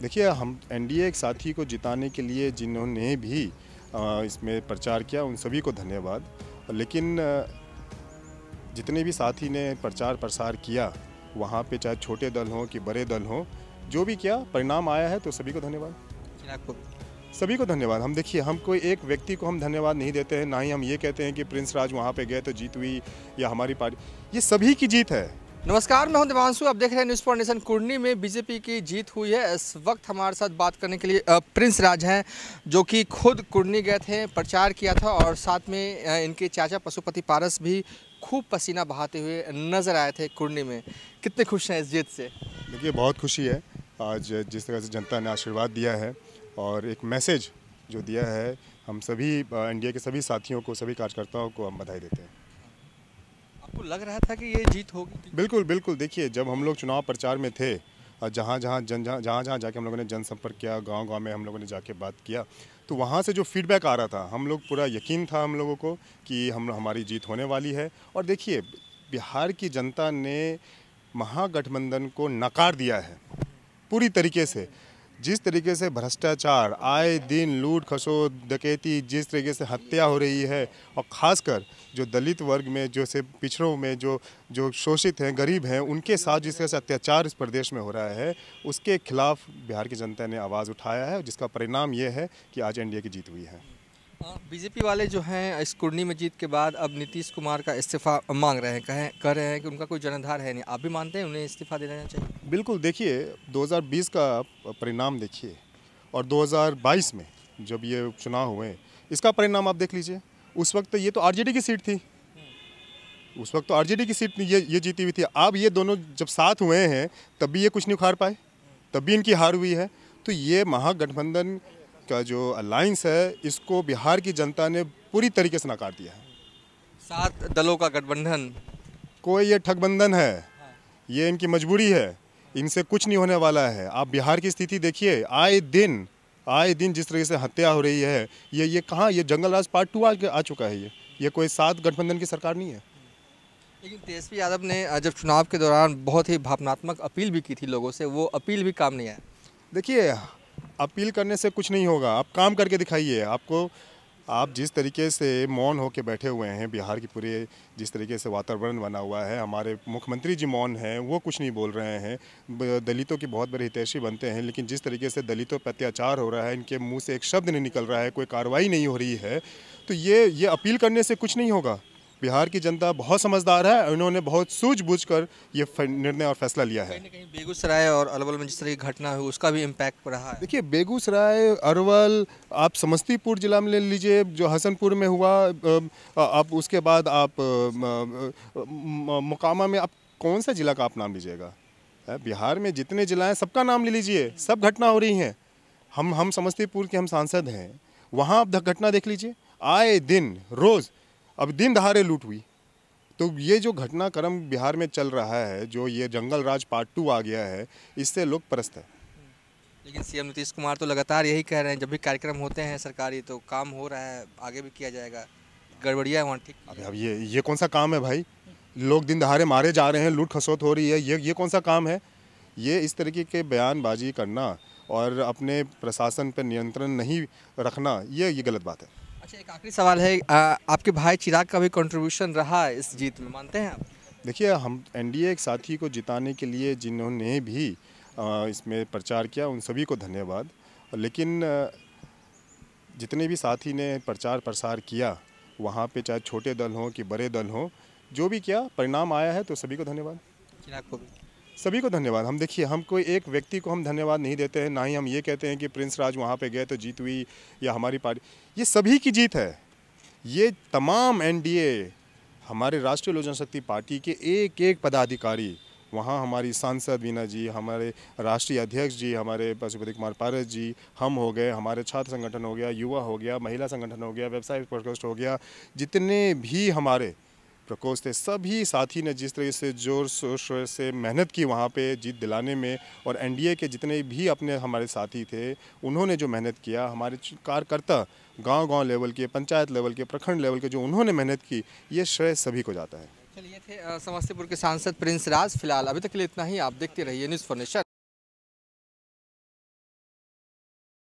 देखिए हम एनडीए एक साथी को जिताने के लिए जिन्होंने भी इसमें प्रचार किया उन सभी को धन्यवाद लेकिन जितने भी साथी ने प्रचार प्रसार किया वहाँ पे चाहे छोटे दल हों कि बड़े दल हों जो भी किया परिणाम आया है तो सभी को धन्यवाद सभी को धन्यवाद हम देखिए हम कोई एक व्यक्ति को हम धन्यवाद नहीं देते हैं ना ही हम ये कहते हैं कि प्रिंस राज वहाँ पे गए तो जीत हुई या हमारी पार्टी ये सभी की जीत है नमस्कार मैं हूं देवांशु आप देख रहे हैं न्यूज़ फॉर नेशन कुर्नी में बीजेपी की जीत हुई है इस वक्त हमारे साथ बात करने के लिए प्रिंस राज हैं जो कि खुद कुर्नी गए थे प्रचार किया था और साथ में इनके चाचा पशुपति पारस भी खूब पसीना बहाते हुए नज़र आए थे कुर्नी में कितने खुश हैं इस जीत से देखिए बहुत खुशी है आज जिस तरह से जनता ने आशीर्वाद दिया है और एक मैसेज जो दिया है हम सभी इंडिया के सभी साथियों को सभी कार्यकर्ताओं को हम बधाई देते हैं लग रहा था कि ये जीत होगी बिल्कुल बिल्कुल देखिए जब हम लोग चुनाव प्रचार में थे जहाँ जहाँ जन जहाँ जहाँ जहाँ जाके हम लोगों ने जनसंपर्क किया गांव गांव में हम लोगों ने जाके बात किया तो वहाँ से जो फीडबैक आ रहा था हम लोग पूरा यकीन था हम लोगों को कि हम हमारी जीत होने वाली है और देखिए बिहार की जनता ने महागठबंधन को नकार दिया है पूरी तरीके से जिस तरीके से भ्रष्टाचार आए दिन लूट खसो डकैती जिस तरीके से हत्या हो रही है और ख़ासकर जो दलित वर्ग में जो से पिछड़ों में जो जो शोषित हैं गरीब हैं उनके साथ जिस तरह से अत्याचार इस प्रदेश में हो रहा है उसके खिलाफ बिहार की जनता ने आवाज़ उठाया है जिसका परिणाम ये है कि आज एनडीए की जीत हुई है हाँ, बीजेपी वाले जो हैं इस कुर्नी में जीत के बाद अब नीतीश कुमार का इस्तीफा मांग रहे हैं कहें कह रहे हैं कि उनका कोई जनाधार है नहीं आप भी मानते हैं उन्हें इस्तीफा दे देना चाहिए बिल्कुल देखिए 2020 का परिणाम देखिए और 2022 में जब ये चुनाव हुए इसका परिणाम आप देख लीजिए उस वक्त तो ये तो आर की सीट थी उस वक्त तो आर की सीट ये ये जीती हुई थी अब ये दोनों जब साथ हुए हैं तब भी ये कुछ नहीं उखाड़ पाए तब भी इनकी हार हुई है तो ये महागठबंधन का जो अलायंस है इसको बिहार की जनता ने पूरी तरीके से नकार दिया है सात दलों का गठबंधन कोई ये ठगबंधन है हाँ। ये इनकी मजबूरी है इनसे कुछ नहीं होने वाला है आप बिहार की स्थिति देखिए आए दिन आए दिन जिस तरीके से हत्या हो रही है ये ये कहाँ ये जंगल राज पार्ट टू आ, आ चुका है ये ये कोई सात गठबंधन की सरकार नहीं है लेकिन तेजस्वी यादव ने जब चुनाव के दौरान बहुत ही भावनात्मक अपील भी की थी लोगों से वो अपील भी काम नहीं आया देखिए अपील करने से कुछ नहीं होगा आप काम करके दिखाइए आपको आप जिस तरीके से मौन होकर बैठे हुए हैं बिहार की पूरे जिस तरीके से वातावरण बना हुआ है हमारे मुख्यमंत्री जी मौन हैं वो कुछ नहीं बोल रहे हैं दलितों की बहुत बड़े हितैषी बनते हैं लेकिन जिस तरीके से दलितों पर अत्याचार हो रहा है इनके मुंह से एक शब्द नहीं निकल रहा है कोई कार्रवाई नहीं हो रही है तो ये ये अपील करने से कुछ नहीं होगा बिहार की जनता बहुत समझदार है उन्होंने बहुत सूझबूझ कर ये निर्णय और फैसला लिया है कहीं बेगूसराय और अरवल में जिस तरह की घटना हुई उसका भी इम्पैक्ट रहा है देखिए बेगूसराय अरवल आप समस्तीपुर जिला में ले लीजिए जो हसनपुर में हुआ आप उसके बाद आप मुकामा में आप कौन सा जिला का आप नाम लीजिएगा बिहार में जितने जिला हैं सबका नाम ले लीजिए सब घटना हो रही हैं हम हम समस्तीपुर के हम सांसद हैं वहाँ आप घटना देख लीजिए आए दिन रोज़ अब दिन दहाड़े लूट हुई तो ये जो घटनाक्रम बिहार में चल रहा है जो ये जंगल राज पार्ट टू आ गया है इससे लोग परस्त है लेकिन सीएम नीतीश कुमार तो लगातार यही कह रहे हैं जब भी कार्यक्रम होते हैं सरकारी तो काम हो रहा है आगे भी किया जाएगा गड़बड़िया है वहाँ ठीक अब अब ये ये कौन सा काम है भाई लोग दिन दहाड़े मारे जा रहे हैं लूट खसोत हो रही है ये ये कौन सा काम है ये इस तरीके के बयानबाजी करना और अपने प्रशासन पर नियंत्रण नहीं रखना ये ये गलत बात है अच्छा एक आखिरी सवाल है आ, आपके भाई चिराग का भी कंट्रीब्यूशन रहा इस जीत में मानते हैं आप देखिए हम एनडीए एक साथी को जिताने के लिए जिन्होंने भी आ, इसमें प्रचार किया उन सभी को धन्यवाद लेकिन जितने भी साथी ने प्रचार प्रसार किया वहाँ पे चाहे छोटे दल हों कि बड़े दल हों जो भी किया परिणाम आया है तो सभी को धन्यवाद चिराग को भी सभी को धन्यवाद हम देखिए हम कोई एक व्यक्ति को हम धन्यवाद नहीं देते हैं ना ही हम ये कहते हैं कि प्रिंस राज वहाँ पे गए तो जीत हुई या हमारी पार्टी ये सभी की जीत है ये तमाम एनडीए हमारे राष्ट्रीय लोक जनशक्ति पार्टी के एक एक पदाधिकारी वहाँ हमारी सांसद वीना जी हमारे राष्ट्रीय अध्यक्ष जी हमारे पशुपति कुमार पारस जी हम हो गए हमारे छात्र संगठन हो गया युवा हो गया महिला संगठन हो गया व्यवसाय प्रकोष्ठ हो गया जितने भी हमारे प्रकोष्ठ थे सभी साथी ने जिस तरीके से जोर शोर से मेहनत की वहाँ पे जीत दिलाने में और एनडीए के जितने भी अपने हमारे साथी थे उन्होंने जो मेहनत किया हमारे कार्यकर्ता गांव गांव लेवल के पंचायत लेवल के प्रखंड लेवल के जो उन्होंने मेहनत की ये श्रेय सभी को जाता है चलिए थे समस्तीपुर के सांसद प्रिंस राज फिलहाल अभी तक के लिए इतना ही आप देखते रहिए न्यूज़ फॉर